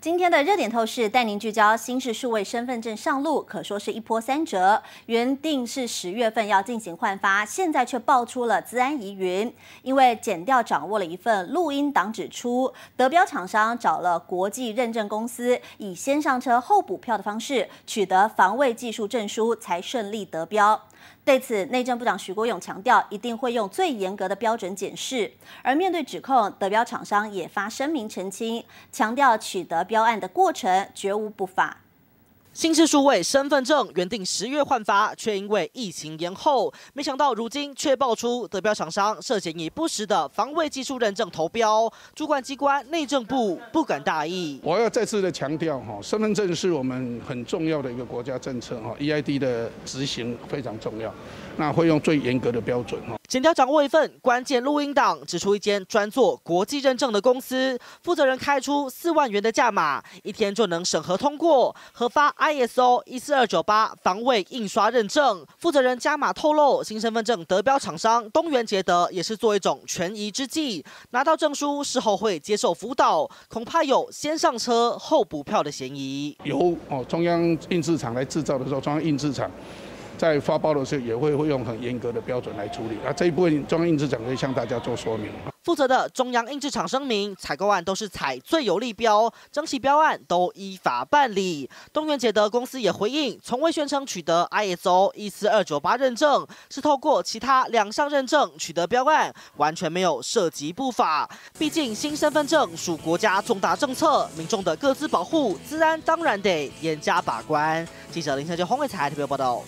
今天的热点透视带您聚焦新式数位身份证上路，可说是一波三折。原定是十月份要进行换发，现在却爆出了资安疑云，因为检调掌握了一份录音档，指出得标厂商找了国际认证公司，以先上车后补票的方式取得防卫技术证书，才顺利得标。对此，内政部长徐国勇强调，一定会用最严格的标准检视。而面对指控，德标厂商也发声明澄清，强调取得标案的过程绝无不法。新式数位身份证原定十月换发，却因为疫情延后。没想到如今却爆出得标厂商涉嫌以不实的防卫技术认证投标，主管机关内政部不敢大意。我要再次的强调，哈，身份证是我们很重要的一个国家政策，哈，EID 的执行非常重要，那会用最严格的标准，哈。检调掌握一份关键录音档，指出一间专做国际认证的公司负责人开出四万元的价码，一天就能审核通过核发 ISO 一四二九八防伪印刷认证。负责人加码透露，新身份证得标厂商东元捷德也是做一种权宜之计，拿到证书事后会接受辅导，恐怕有先上车后补票的嫌疑。由哦中央印制厂来制造的时候，中央印制厂。在发包的时候，也会会用很严格的标准来处理。那这一部分中央印制厂会向大家做说明。负责的中央印制厂声明：采购案都是采最有利标，整起标案都依法办理。东元捷德公司也回应，从未宣称取得 ISO 一四二九八认证，是透过其他两项认证取得标案，完全没有涉及不法。毕竟新身份证属国家重大政策，民众的各自保护，自然当然得严加把关。记者林天就洪伟才特别报道。